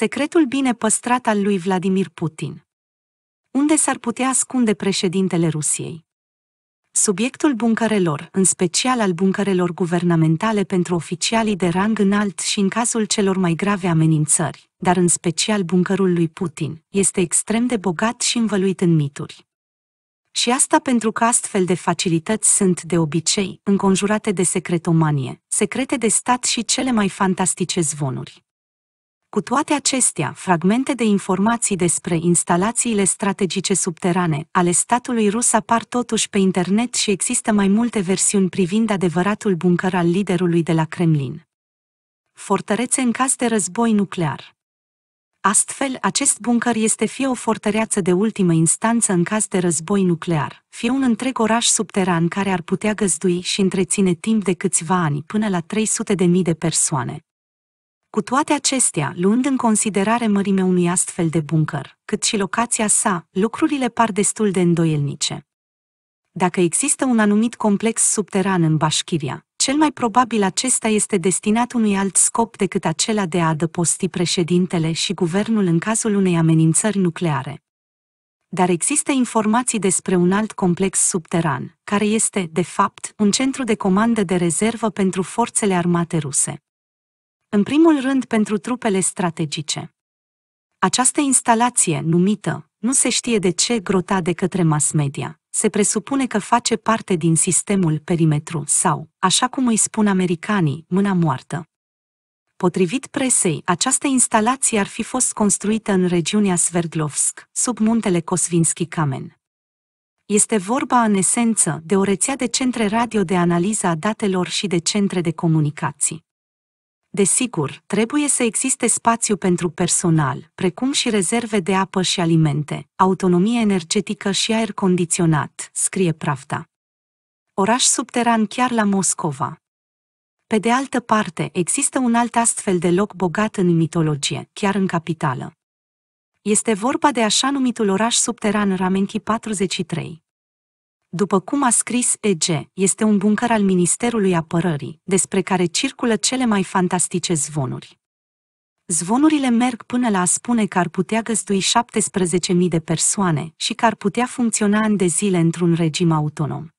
secretul bine păstrat al lui Vladimir Putin. Unde s-ar putea ascunde președintele Rusiei? Subiectul buncărelor, în special al buncărelor guvernamentale pentru oficialii de rang înalt și în cazul celor mai grave amenințări, dar în special buncărul lui Putin, este extrem de bogat și învăluit în mituri. Și asta pentru că astfel de facilități sunt, de obicei, înconjurate de secretomanie, secrete de stat și cele mai fantastice zvonuri. Cu toate acestea, fragmente de informații despre instalațiile strategice subterane ale statului rus apar totuși pe internet și există mai multe versiuni privind adevăratul buncăr al liderului de la Kremlin. Fortărețe în caz de război nuclear. Astfel, acest buncăr este fie o fortăreață de ultimă instanță în caz de război nuclear, fie un întreg oraș subteran care ar putea găzdui și întreține timp de câțiva ani până la 300.000 de persoane, cu toate acestea, luând în considerare mărimea unui astfel de bunker, cât și locația sa, lucrurile par destul de îndoielnice. Dacă există un anumit complex subteran în Bașchiria, cel mai probabil acesta este destinat unui alt scop decât acela de a adăposti președintele și guvernul în cazul unei amenințări nucleare. Dar există informații despre un alt complex subteran, care este, de fapt, un centru de comandă de rezervă pentru forțele armate ruse în primul rând pentru trupele strategice. Această instalație, numită, nu se știe de ce grota de către mass media, se presupune că face parte din sistemul perimetru sau, așa cum îi spun americanii, mâna moartă. Potrivit presei, această instalație ar fi fost construită în regiunea Sverdlovsk, sub muntele Kosvinski Kamen. Este vorba în esență de o rețea de centre radio de analiză a datelor și de centre de comunicații. Desigur, trebuie să existe spațiu pentru personal, precum și rezerve de apă și alimente, autonomie energetică și aer condiționat, scrie Pravda. Oraș subteran chiar la Moscova. Pe de altă parte, există un alt astfel de loc bogat în mitologie, chiar în capitală. Este vorba de așa numitul oraș subteran Ramenchi 43. După cum a scris EG, este un buncăr al Ministerului Apărării, despre care circulă cele mai fantastice zvonuri. Zvonurile merg până la a spune că ar putea găzdui 17.000 de persoane și că ar putea funcționa în de zile într-un regim autonom.